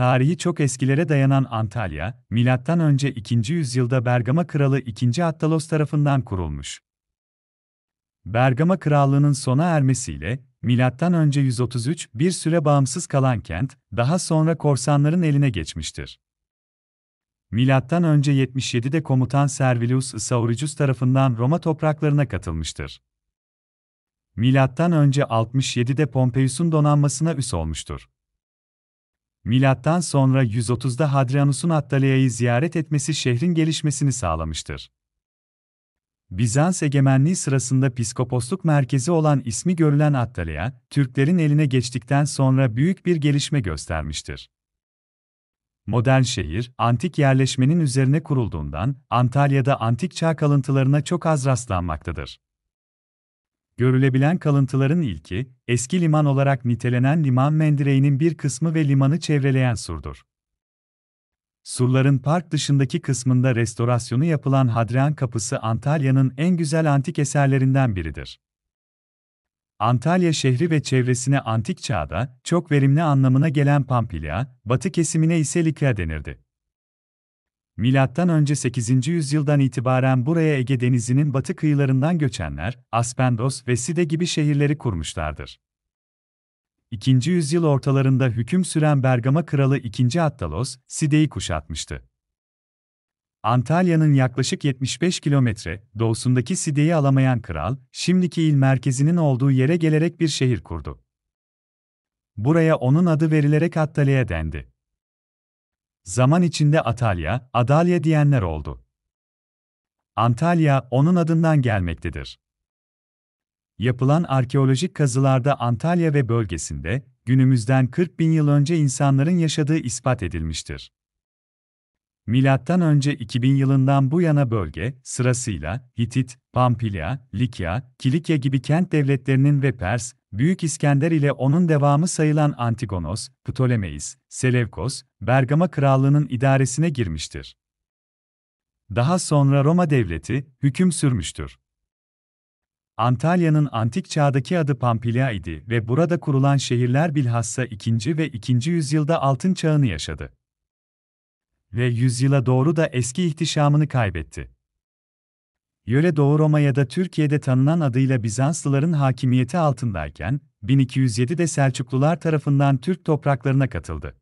Tarihi çok eskilere dayanan Antalya, M.Ö. 2. yüzyılda Bergama Kralı 2. Attalos tarafından kurulmuş. Bergama Krallığı'nın sona ermesiyle, M.Ö. 133 bir süre bağımsız kalan kent, daha sonra korsanların eline geçmiştir. M.Ö. 77'de komutan Servilius Isauricus tarafından Roma topraklarına katılmıştır. M.Ö. 67'de Pompeius'un donanmasına üs olmuştur. Milattan sonra 130'da Hadrianus'un Attaleia'yı ziyaret etmesi şehrin gelişmesini sağlamıştır. Bizans egemenliği sırasında piskoposluk merkezi olan ismi görülen Attaleya, Türklerin eline geçtikten sonra büyük bir gelişme göstermiştir. Modern şehir, antik yerleşmenin üzerine kurulduğundan, Antalya'da antik çağ kalıntılarına çok az rastlanmaktadır. Görülebilen kalıntıların ilki, eski liman olarak nitelenen liman mendireğinin bir kısmı ve limanı çevreleyen surdur. Surların park dışındaki kısmında restorasyonu yapılan Hadrian Kapısı Antalya'nın en güzel antik eserlerinden biridir. Antalya şehri ve çevresine antik çağda çok verimli anlamına gelen Pampilya, batı kesimine ise Likya denirdi. Milattan önce 8. yüzyıldan itibaren buraya Ege Denizi'nin batı kıyılarından göçenler, Aspendos ve Side gibi şehirleri kurmuşlardır. 2. yüzyıl ortalarında hüküm süren Bergama kralı 2. Attalos, Side'yi kuşatmıştı. Antalya'nın yaklaşık 75 kilometre doğusundaki Side'yi alamayan kral, şimdiki il merkezinin olduğu yere gelerek bir şehir kurdu. Buraya onun adı verilerek Attalya dendi. Zaman içinde Atalya, Adalya diyenler oldu. Antalya onun adından gelmektedir. Yapılan arkeolojik kazılarda Antalya ve bölgesinde, günümüzden 40 bin yıl önce insanların yaşadığı ispat edilmiştir. Milattan önce 2000 yılından bu yana bölge, sırasıyla Hitit, Pampilya, Likya, Kilikya gibi kent devletlerinin ve Pers, Büyük İskender ile onun devamı sayılan Antigonos, Ptolemeis, Selevkos, Bergama Krallığı'nın idaresine girmiştir. Daha sonra Roma Devleti hüküm sürmüştür. Antalya'nın antik çağdaki adı Pampilia idi ve burada kurulan şehirler bilhassa 2. ve 2. yüzyılda altın çağını yaşadı. Ve yüzyıla doğru da eski ihtişamını kaybetti yöre Doğu Roma ya da Türkiye'de tanınan adıyla Bizanslıların hakimiyeti altındayken, 1207'de Selçuklular tarafından Türk topraklarına katıldı.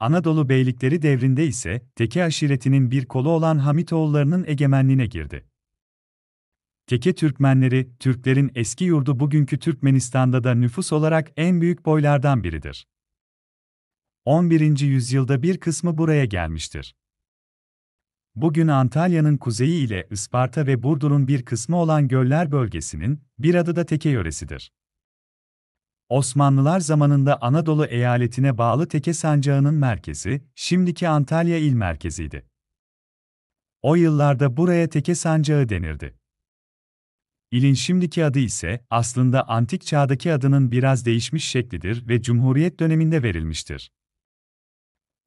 Anadolu beylikleri devrinde ise Teke aşiretinin bir kolu olan Hamitoğullarının egemenliğine girdi. Teke Türkmenleri, Türklerin eski yurdu bugünkü Türkmenistan'da da nüfus olarak en büyük boylardan biridir. 11. yüzyılda bir kısmı buraya gelmiştir. Bugün Antalya'nın kuzeyi ile Isparta ve Burdur'un bir kısmı olan Göller bölgesinin bir adı da Teke yöresidir. Osmanlılar zamanında Anadolu eyaletine bağlı Teke Sancağı'nın merkezi, şimdiki Antalya il merkeziydi. O yıllarda buraya Teke Sancağı denirdi. İlin şimdiki adı ise aslında antik çağdaki adının biraz değişmiş şeklidir ve Cumhuriyet döneminde verilmiştir.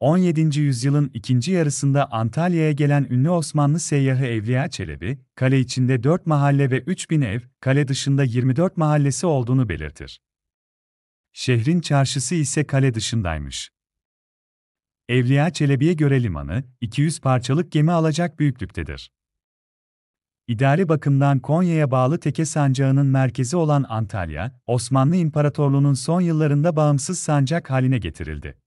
17. yüzyılın ikinci yarısında Antalya'ya gelen ünlü Osmanlı seyyahı Evliya Çelebi, kale içinde 4 mahalle ve 3000 ev, kale dışında 24 mahallesi olduğunu belirtir. Şehrin çarşısı ise kale dışındaymış. Evliya Çelebi'ye göre limanı, 200 parçalık gemi alacak büyüklüktedir. İdari bakımdan Konya'ya bağlı Teke Sancağı'nın merkezi olan Antalya, Osmanlı İmparatorluğu'nun son yıllarında bağımsız sancak haline getirildi.